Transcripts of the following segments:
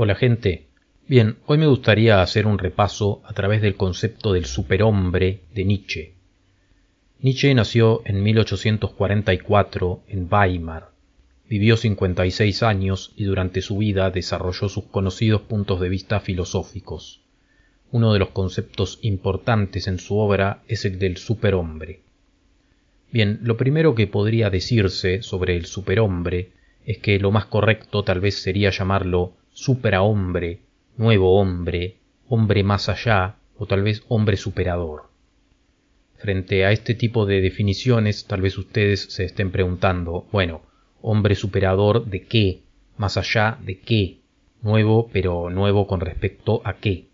Hola gente. Bien, hoy me gustaría hacer un repaso a través del concepto del superhombre de Nietzsche. Nietzsche nació en 1844 en Weimar. Vivió 56 años y durante su vida desarrolló sus conocidos puntos de vista filosóficos. Uno de los conceptos importantes en su obra es el del superhombre. Bien, lo primero que podría decirse sobre el superhombre es que lo más correcto tal vez sería llamarlo Superhombre, nuevo hombre, hombre más allá o tal vez hombre superador. Frente a este tipo de definiciones, tal vez ustedes se estén preguntando, bueno, hombre superador de qué, más allá de qué, nuevo, pero nuevo con respecto a qué.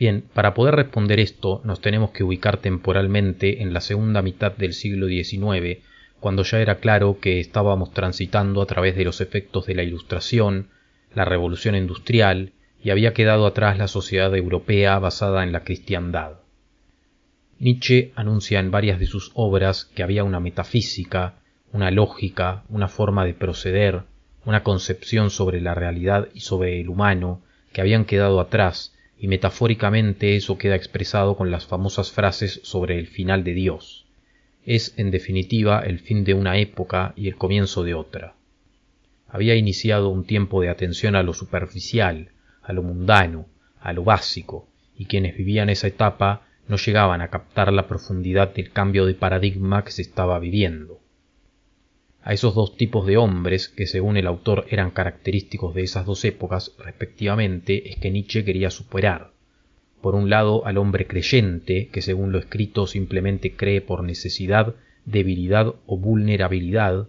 Bien, para poder responder esto nos tenemos que ubicar temporalmente en la segunda mitad del siglo XIX, cuando ya era claro que estábamos transitando a través de los efectos de la Ilustración, la revolución industrial y había quedado atrás la sociedad europea basada en la cristiandad. Nietzsche anuncia en varias de sus obras que había una metafísica, una lógica, una forma de proceder, una concepción sobre la realidad y sobre el humano que habían quedado atrás, y metafóricamente eso queda expresado con las famosas frases sobre el final de Dios. Es, en definitiva, el fin de una época y el comienzo de otra. Había iniciado un tiempo de atención a lo superficial, a lo mundano, a lo básico, y quienes vivían esa etapa no llegaban a captar la profundidad del cambio de paradigma que se estaba viviendo. A esos dos tipos de hombres, que según el autor eran característicos de esas dos épocas respectivamente, es que Nietzsche quería superar. Por un lado, al hombre creyente, que según lo escrito simplemente cree por necesidad, debilidad o vulnerabilidad,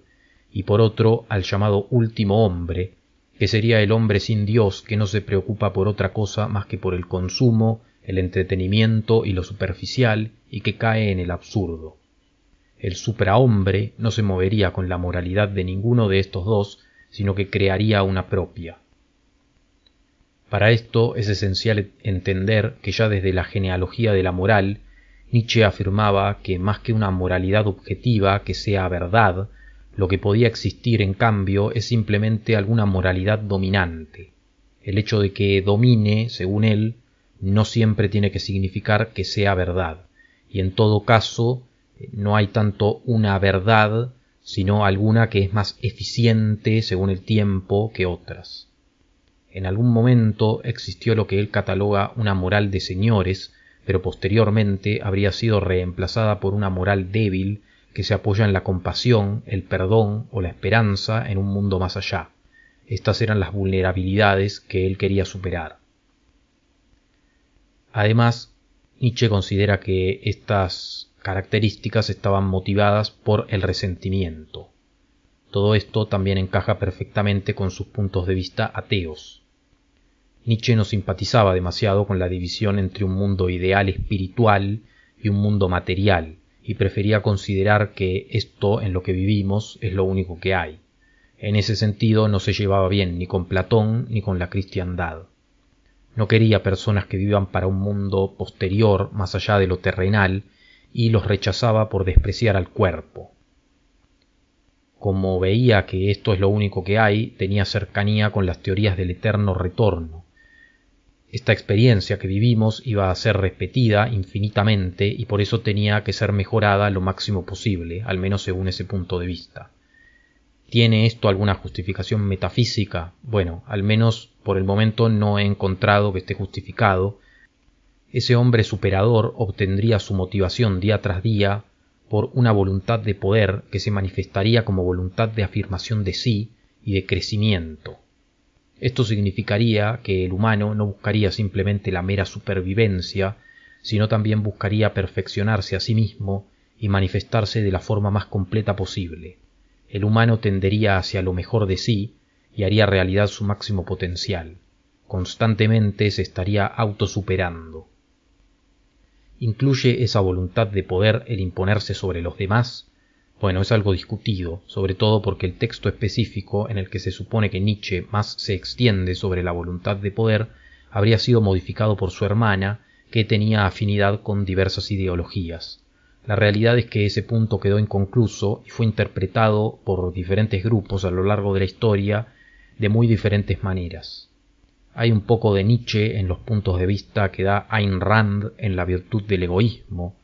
y por otro al llamado último hombre, que sería el hombre sin Dios que no se preocupa por otra cosa más que por el consumo, el entretenimiento y lo superficial y que cae en el absurdo. El suprahombre no se movería con la moralidad de ninguno de estos dos, sino que crearía una propia. Para esto es esencial entender que ya desde la genealogía de la moral, Nietzsche afirmaba que más que una moralidad objetiva que sea verdad, lo que podía existir, en cambio, es simplemente alguna moralidad dominante. El hecho de que domine, según él, no siempre tiene que significar que sea verdad. Y en todo caso, eh, no hay tanto una verdad, sino alguna que es más eficiente según el tiempo que otras. En algún momento existió lo que él cataloga una moral de señores, pero posteriormente habría sido reemplazada por una moral débil que se apoya en la compasión, el perdón o la esperanza en un mundo más allá. Estas eran las vulnerabilidades que él quería superar. Además, Nietzsche considera que estas características estaban motivadas por el resentimiento. Todo esto también encaja perfectamente con sus puntos de vista ateos. Nietzsche no simpatizaba demasiado con la división entre un mundo ideal espiritual y un mundo material, y prefería considerar que esto en lo que vivimos es lo único que hay. En ese sentido no se llevaba bien ni con Platón ni con la cristiandad. No quería personas que vivan para un mundo posterior más allá de lo terrenal y los rechazaba por despreciar al cuerpo. Como veía que esto es lo único que hay, tenía cercanía con las teorías del eterno retorno, esta experiencia que vivimos iba a ser repetida infinitamente y por eso tenía que ser mejorada lo máximo posible, al menos según ese punto de vista. ¿Tiene esto alguna justificación metafísica? Bueno, al menos por el momento no he encontrado que esté justificado. Ese hombre superador obtendría su motivación día tras día por una voluntad de poder que se manifestaría como voluntad de afirmación de sí y de crecimiento. Esto significaría que el humano no buscaría simplemente la mera supervivencia, sino también buscaría perfeccionarse a sí mismo y manifestarse de la forma más completa posible. El humano tendería hacia lo mejor de sí y haría realidad su máximo potencial. Constantemente se estaría autosuperando. Incluye esa voluntad de poder el imponerse sobre los demás bueno, es algo discutido, sobre todo porque el texto específico en el que se supone que Nietzsche más se extiende sobre la voluntad de poder habría sido modificado por su hermana, que tenía afinidad con diversas ideologías. La realidad es que ese punto quedó inconcluso y fue interpretado por diferentes grupos a lo largo de la historia de muy diferentes maneras. Hay un poco de Nietzsche en los puntos de vista que da Ayn Rand en La virtud del egoísmo,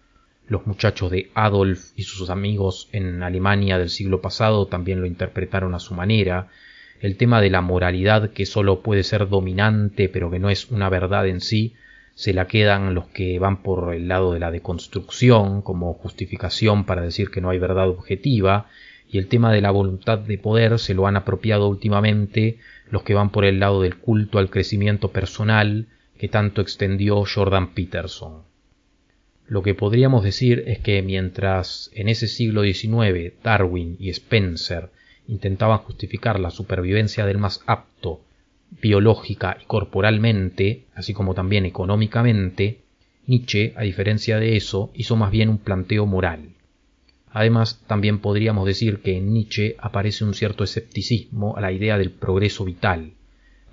los muchachos de Adolf y sus amigos en Alemania del siglo pasado también lo interpretaron a su manera. El tema de la moralidad que solo puede ser dominante pero que no es una verdad en sí, se la quedan los que van por el lado de la deconstrucción como justificación para decir que no hay verdad objetiva, y el tema de la voluntad de poder se lo han apropiado últimamente los que van por el lado del culto al crecimiento personal que tanto extendió Jordan Peterson. Lo que podríamos decir es que mientras en ese siglo XIX Darwin y Spencer intentaban justificar la supervivencia del más apto biológica y corporalmente, así como también económicamente, Nietzsche, a diferencia de eso, hizo más bien un planteo moral. Además, también podríamos decir que en Nietzsche aparece un cierto escepticismo a la idea del progreso vital.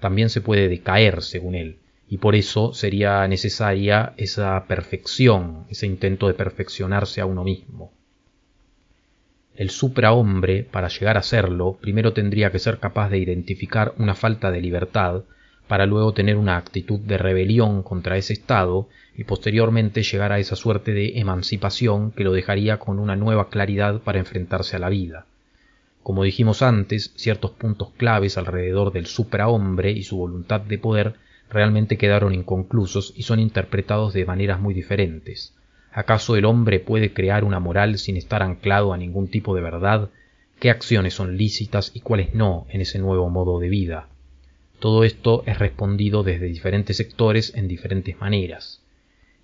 También se puede decaer, según él, y por eso sería necesaria esa perfección, ese intento de perfeccionarse a uno mismo. El suprahombre, para llegar a serlo, primero tendría que ser capaz de identificar una falta de libertad, para luego tener una actitud de rebelión contra ese estado y posteriormente llegar a esa suerte de emancipación que lo dejaría con una nueva claridad para enfrentarse a la vida. Como dijimos antes, ciertos puntos claves alrededor del suprahombre y su voluntad de poder realmente quedaron inconclusos y son interpretados de maneras muy diferentes. ¿Acaso el hombre puede crear una moral sin estar anclado a ningún tipo de verdad? ¿Qué acciones son lícitas y cuáles no en ese nuevo modo de vida? Todo esto es respondido desde diferentes sectores en diferentes maneras.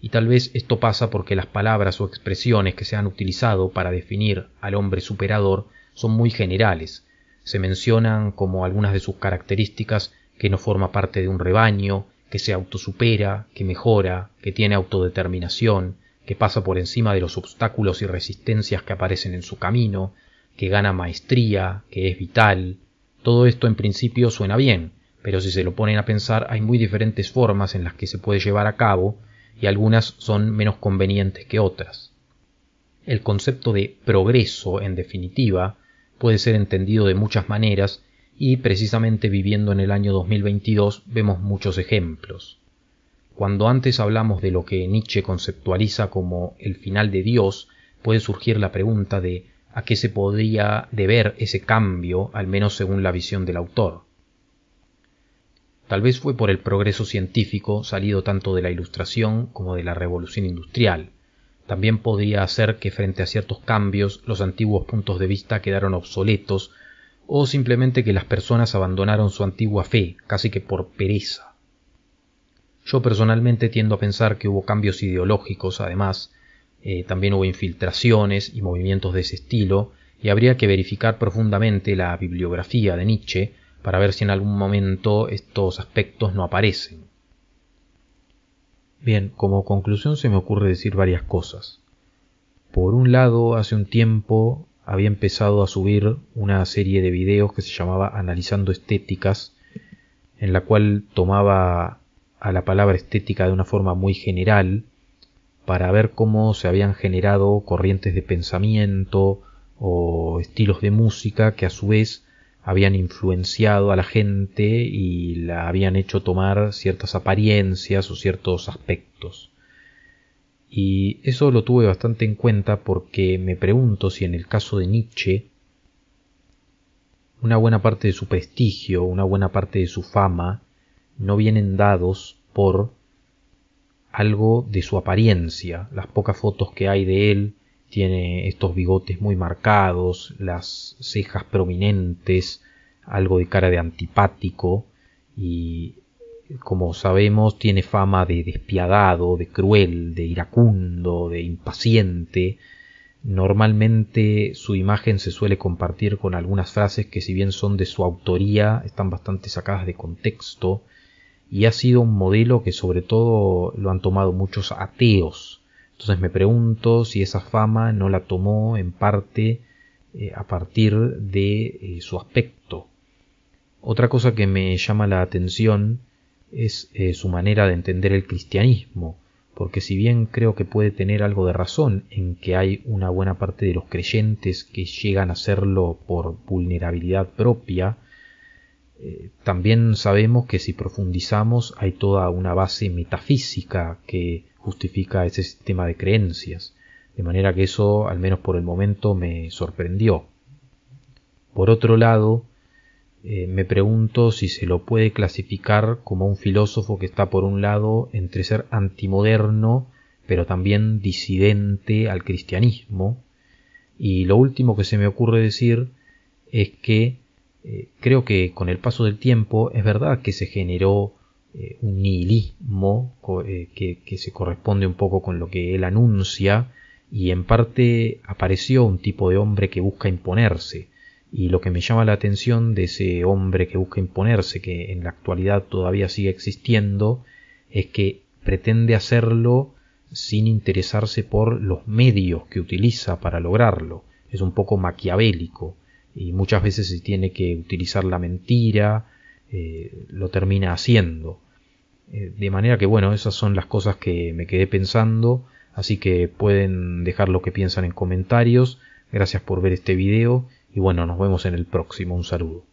Y tal vez esto pasa porque las palabras o expresiones que se han utilizado para definir al hombre superador son muy generales. Se mencionan como algunas de sus características que no forma parte de un rebaño, que se autosupera, que mejora, que tiene autodeterminación, que pasa por encima de los obstáculos y resistencias que aparecen en su camino, que gana maestría, que es vital. Todo esto en principio suena bien, pero si se lo ponen a pensar hay muy diferentes formas en las que se puede llevar a cabo y algunas son menos convenientes que otras. El concepto de progreso, en definitiva, puede ser entendido de muchas maneras y precisamente viviendo en el año 2022 vemos muchos ejemplos. Cuando antes hablamos de lo que Nietzsche conceptualiza como el final de Dios, puede surgir la pregunta de a qué se podría deber ese cambio, al menos según la visión del autor. Tal vez fue por el progreso científico salido tanto de la Ilustración como de la Revolución Industrial. También podría hacer que frente a ciertos cambios los antiguos puntos de vista quedaron obsoletos o simplemente que las personas abandonaron su antigua fe, casi que por pereza. Yo personalmente tiendo a pensar que hubo cambios ideológicos, además, eh, también hubo infiltraciones y movimientos de ese estilo, y habría que verificar profundamente la bibliografía de Nietzsche para ver si en algún momento estos aspectos no aparecen. Bien, como conclusión se me ocurre decir varias cosas. Por un lado, hace un tiempo había empezado a subir una serie de videos que se llamaba Analizando Estéticas, en la cual tomaba a la palabra estética de una forma muy general para ver cómo se habían generado corrientes de pensamiento o estilos de música que a su vez habían influenciado a la gente y la habían hecho tomar ciertas apariencias o ciertos aspectos. Y eso lo tuve bastante en cuenta porque me pregunto si en el caso de Nietzsche, una buena parte de su prestigio, una buena parte de su fama, no vienen dados por algo de su apariencia. Las pocas fotos que hay de él tiene estos bigotes muy marcados, las cejas prominentes, algo de cara de antipático y como sabemos, tiene fama de despiadado, de cruel, de iracundo, de impaciente. Normalmente su imagen se suele compartir con algunas frases que si bien son de su autoría, están bastante sacadas de contexto y ha sido un modelo que sobre todo lo han tomado muchos ateos. Entonces me pregunto si esa fama no la tomó en parte eh, a partir de eh, su aspecto. Otra cosa que me llama la atención es eh, su manera de entender el cristianismo, porque si bien creo que puede tener algo de razón en que hay una buena parte de los creyentes que llegan a hacerlo por vulnerabilidad propia, eh, también sabemos que si profundizamos hay toda una base metafísica que justifica ese sistema de creencias, de manera que eso, al menos por el momento, me sorprendió. Por otro lado, eh, me pregunto si se lo puede clasificar como un filósofo que está por un lado entre ser antimoderno, pero también disidente al cristianismo. Y lo último que se me ocurre decir es que eh, creo que con el paso del tiempo es verdad que se generó eh, un nihilismo que se corresponde un poco con lo que él anuncia y en parte apareció un tipo de hombre que busca imponerse y lo que me llama la atención de ese hombre que busca imponerse, que en la actualidad todavía sigue existiendo, es que pretende hacerlo sin interesarse por los medios que utiliza para lograrlo. Es un poco maquiavélico y muchas veces si tiene que utilizar la mentira, eh, lo termina haciendo. Eh, de manera que bueno, esas son las cosas que me quedé pensando, así que pueden dejar lo que piensan en comentarios. Gracias por ver este video y bueno, nos vemos en el próximo. Un saludo.